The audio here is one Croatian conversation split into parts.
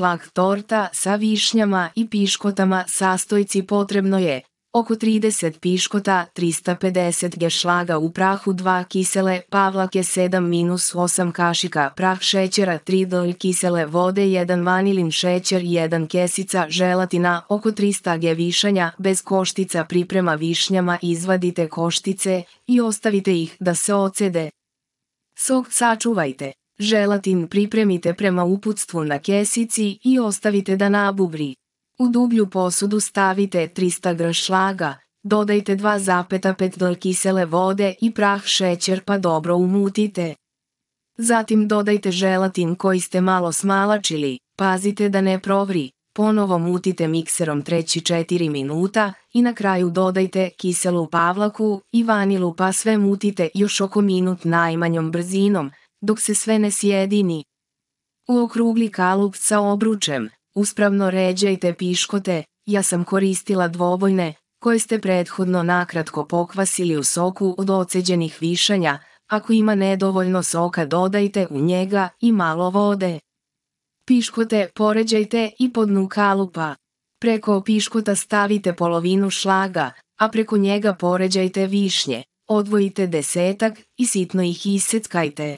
Plak torta sa višnjama i piškotama sastojci potrebno je oko 30 piškota, 350 g šlaga u prahu 2 kisele, pavlake 7 8 kašika, prah šećera 3 dl kisele vode 1 vanilin šećer 1 kesica želatina oko 300 g višanja bez koštica priprema višnjama izvadite koštice i ostavite ih da se ocede. Sok sačuvajte. Želatin pripremite prema uputstvu na kesici i ostavite da nabubri. U dublju posudu stavite 300 gr. šlaga, dodajte 2,5 dl kisele vode i prah šećer pa dobro umutite. Zatim dodajte želatin koji ste malo smalačili, pazite da ne provri, ponovo mutite mikserom 3-4 minuta i na kraju dodajte kiselu pavlaku i vanilu pa sve mutite još oko minut najmanjom brzinom, dok se sve ne sjedini. U okrugli kalup sa obručem, uspravno ređajte piškote, ja sam koristila dvobojne, koje ste prethodno nakratko pokvasili u soku od oceđenih višanja, ako ima nedovoljno soka dodajte u njega i malo vode. Piškote poređajte i po dnu kalupa. Preko piškota stavite polovinu šlaga, a preko njega poređajte višnje, odvojite desetak i sitno ih iseckajte.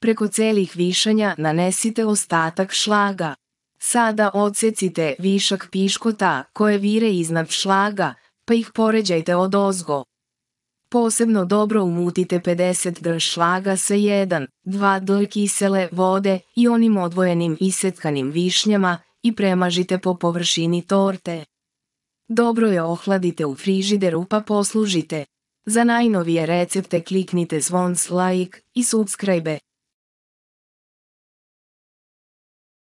Preko celih višanja nanesite ostatak šlaga. Sada odsecite višak piškota koje vire iznad šlaga, pa ih poređajte od ozgo. Posebno dobro umutite 50 d šlaga sa 1, 2 dolj kisele vode i onim odvojenim isetkanim višnjama i premažite po površini torte. Dobro je ohladite u frižideru pa poslužite. Za najnovije recepte kliknite zvon like i subscribe.